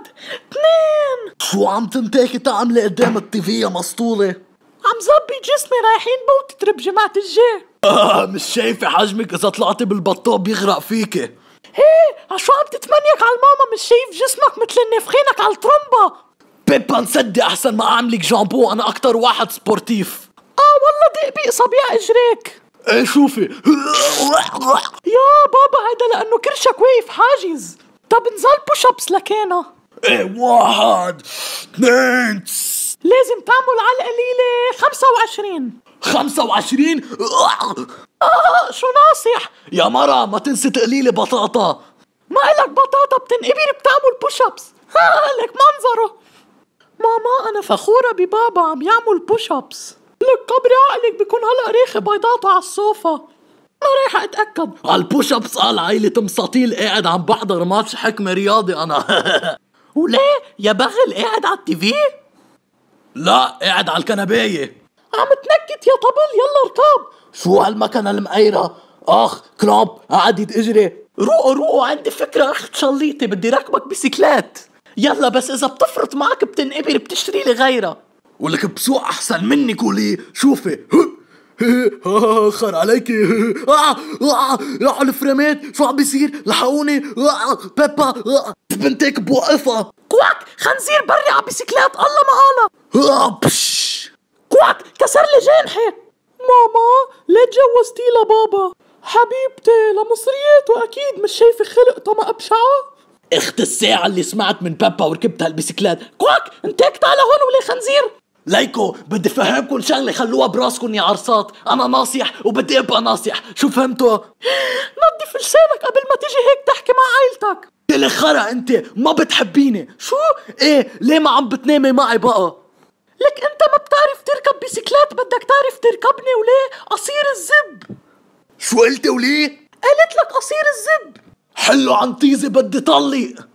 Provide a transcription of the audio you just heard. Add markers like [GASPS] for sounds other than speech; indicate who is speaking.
Speaker 1: واحد اثنين شو عم تنتاكي تعملي قدام التيفي يا مسطولة؟ عم زبي جسمي رايحين بوت ترب جماعة الجاي آه مش شايفة حجمك إذا طلعتي بالبطاط بيغرق فيكي ايه شو عم تتمنيك على الماما مش شايف جسمك مثل النافخينك على الترمبة بيبا نصدق أحسن ما أعملك جامبو أنا أكتر واحد سبورتيف آه والله دق بإصابيع إجريك ايه شوفي يا بابا هيدا لأنه كرشك واقف حاجز طب نزل بوش ابس لكينا واحد اثنين لازم تعمل على القليلة 25 25 آه شو ناصح يا مرة ما تنسي تقليلي بطاطا ما إلك بطاطا بتنقبر بتعمل بوش أبس آه، لك منظره ماما أنا فخورة ببابا عم يعمل بوش أبس لك قبر عقلك بيكون هلا ريخي بيضاته على الصوفة ما رايح اتاكد على البوش ابس آه، قال عيلة مساطيل قاعد عم بحضر ماتش حكمة رياضي انا [LAUGHS] وليه يا بغل قاعد على التي في؟ لا قاعد على الكنبايه عم تنكت يا طبل يلا اركب شو هالمكنة المقيرة اخ كلاب قعدت اجري روقوا روقوا عندي فكرة اخت شليطي بدي راكبك بسيكلات يلا بس اذا بتفرط معك بتنقبر بتشتري لي غيرها ولك بسوق احسن مني كولي شوفي خر عليكي على الفريمات شو عم بيصير لحقوني بيبا بنتك بوقفها كواك خنزير بري على بسكلات الله ما الله آه، كواك كسر لي جانحي ماما ليه تجوزتي لبابا حبيبتي لمصرياته اكيد مش شايفه خلقته ما ابشعه اخت الساعة اللي سمعت من بابا وركبت هالبسكلات كواك انتك تعال هون ولا خنزير ليكو بدي فهمكم شغلة خلوها براسكم يا عرصات أنا ناصح وبدي أبقى ناصح شو فهمتوا؟ [GASPS] نظف لسانك قبل ما تيجي هيك تحكي مع عائلتك لي خرا انت ما بتحبيني شو ايه ليه ما عم بتنامي معي بقى لك انت ما بتعرف تركب بيسيكلات بدك تعرف تركبني وليه قصير الزب شو قلت وليه قالت لك قصير الزب حلو عن طيزي بدي طلق